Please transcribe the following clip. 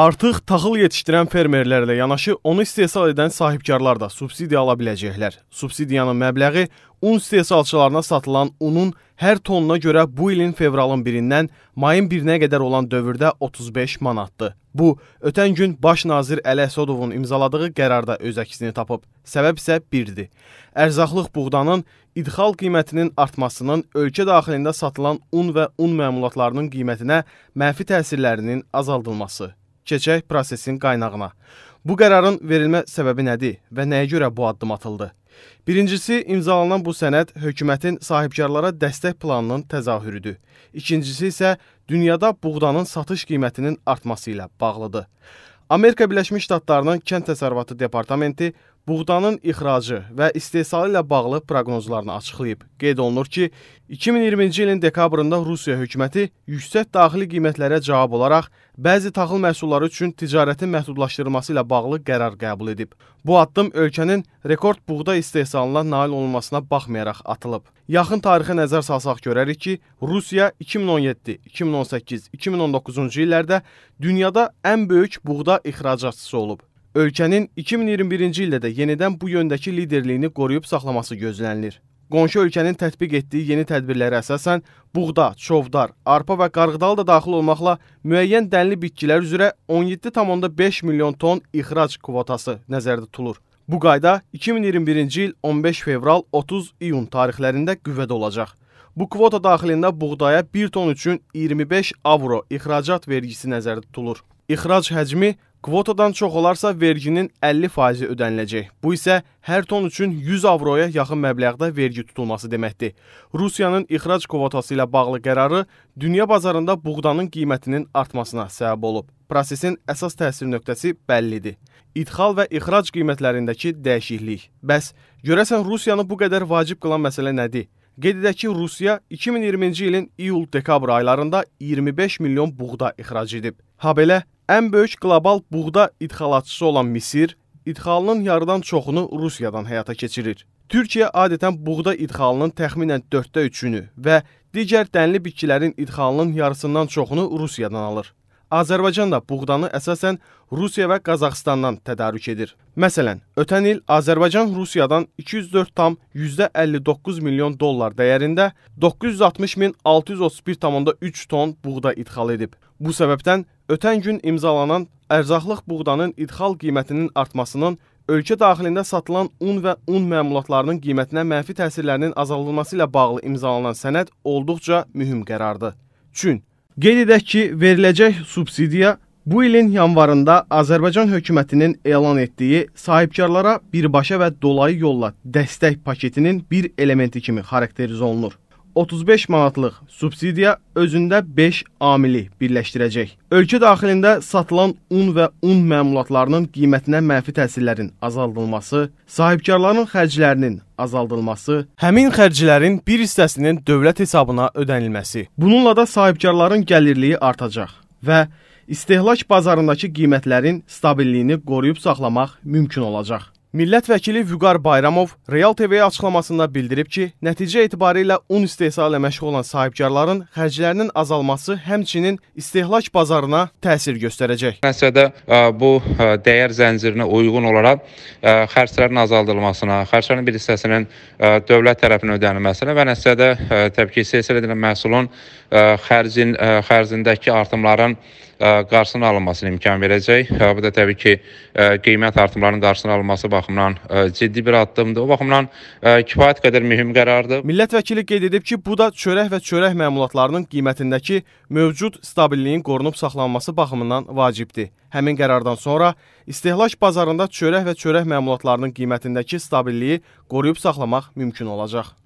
Artıq taxıl yetişdirən fermerlərlə yanaşı onu istehsal edən sahibkarlar da subsidiya ala biləcəklər. Subsidiyanın məbləği un istehsalçılarına satılan unun hər tonuna görə bu ilin fevralın 1-dən mayın 1-nə qədər olan dövrdə 35 manatdır. Bu, ötən gün baş nazir Əli Əsədovun imzaladığı qərarda öz əksini tapıb. Səbəb isə birdir. Ərzaqlıq buğdanın idxal qiymətinin artmasının ölkə daxilində satılan un və un məmulatlarının qiymətinə mənfi təsirlərinin azaldılması keçək prosesin qaynağına. Bu qərarın verilmə səbəbi nədir və nəyə görə bu addım atıldı? Birincisi, imzalanan bu sənəd hökumətin sahibkarlara dəstək planının təzahürüdür. İkincisi isə dünyada buğdanın satış qiymətinin artması ilə bağlıdır. Amerika Birləşmiş Ştatlarının Kənd Təsərrüfatı Departamenti buğdanın ixracı və istehsalı ilə bağlı proqnozlarını açıqlayıb. Qeyd olunur ki, 2020-ci ilin dekabrında Rusiya hökuməti yüksək daxili qiymətlərə cavab olaraq bəzi taxıl məhsulları üçün ticarətin məhdudlaşdırılması ilə bağlı qərar qəbul edib. Bu addım ölkənin rekord buğda istehsalına nail olunmasına baxmayaraq atılıb. Yaxın tarixə nəzər salsaq görərik ki, Rusiya 2017, 2018, 2019-cu illərdə dünyada ən böyük buğda ixracatçısı olub. Ölkənin 2021-ci ildə də yenidən bu yöndəki liderliyini qoruyub saxlaması gözlənilir. Qonşu ölkənin tətbiq etdiyi yeni tədbirlərə əsasən buğda, çovdar, arpa və qarğıdal da daxil olmaqla müəyyən dənli bitkilər üzrə 17,5 milyon ton ixrac kvotası nəzərdə tutulur. Bu qayda 2021-ci il 15 fevral 30 iyun tarixlərində qüvvədə olacaq. Bu kvota daxilində buğdaya 1 ton üçün 25 avro ixracat vergisi nəzərdə tutulur. İxrac həcmi Kvotadan çox olarsa verginin 50% ödəniləcək. Bu isə hər ton üçün 100 avroya yaxın məbləğdə vergi tutulması deməkdir. Rusiyanın ixrac kvotası ilə bağlı qərarı dünya bazarında buğdanın qiymətinin artmasına səbəb olub. Prosesin əsas təsir nöqtəsi bəllidir. İdxal və ixrac qiymətlərindəki dəyişiklik. Bəs görəsən Rusiyanı bu qədər vacib qılan məsələ nədir? Qeyd edək ki, Rusiya 2020-ci ilin iyul-dekabr aylarında 25 milyon buğda ixrac edib. Ha belə Ən böyük qlobal buğda idxalatçısı olan Misir idxalının yarıdan çoxunu Rusiyadan həyata keçirir. Türkiyə adətən buğda idxalının təxminən 4də 3-ünü və digər dənli bitkilərin idxalının yarısından çoxunu Rusiyadan alır. Azərbaycan da buğdanı əsasən Rusiya və Qazaxıstandan tədarük edir. Məsələn, ötən il Azərbaycan Rusiyadan 204,59 milyon dollar dəyərində 960.631,3 ton buğda idxal edib. Bu səbəbdən ötən gün imzalanan ərzaqlıq buğdanın idxal qiymətinin artmasının ölkə daxilində satılan un və un məmulatlarının qiymətinə mənfi təsirlərinin azaldılması ilə bağlı imzalanan sənəd olduqca mühüm qərardır. Çün, qeyd edək ki, veriləcək subsidiya bu ilin yanvarında Azərbaycan hökumətinin elan etdiyi sahibkarlara birbaşa və dolayı yolla dəstək paketinin bir elementi kimi xarakterizə olunur. 35 manatlıq subsidiya özündə 5 amili birləşdirəcək. Ölkə daxilində satılan un və un məmulatlarının qiymətinə mənfi təsirlərin azaldılması, sahibkarların xərclərinin azaldılması, həmin xərclərin bir hissəsinin dövlət hesabına ödənilməsi. Bununla da sahibkarların gəlirliyi artacaq və istehlak bazarındakı qiymətlərin stabilliyini qoruyub saxlamaq mümkün olacaq. Millət vəkili Vüqar Bayramov Real TV-yə açıqlamasında bildirib ki, nəticə etibarilə un istehsalı ilə məşğul olan sahibkarların xərclərinin azalması həmçinin istehlak bazarına təsir göstərəcək. Nəticədə e, bu e, dəyər zəncirinə uyğun olaraq e, xərclərin azaldılmasına, xərclərin bir hissəsinin dövlət tərəfindən ödənilməsinə və nəticədə təbii ki, istehsal edilən məhsulun xərcin xərcindəki artımların qarşısının alınmasına imkan verəcək. Bu da təbii ki, qiymət artımlarının qarşısının alınması baxımından baxımdan e, ciddi bir addımdır. O baxımdan e, kifayət qədər mühüm qərardır. Millət vəkili qeyd edib ki, bu da çörək və çörək məmulatlarının qiymətindəki mövcud stabilliyin qorunub saxlanması baxımından vacibdir. Həmin qərardan sonra istehlak bazarında çörək və çörək məmulatlarının qiymətindəki stabilliyi qoruyub saxlamaq mümkün olacaq.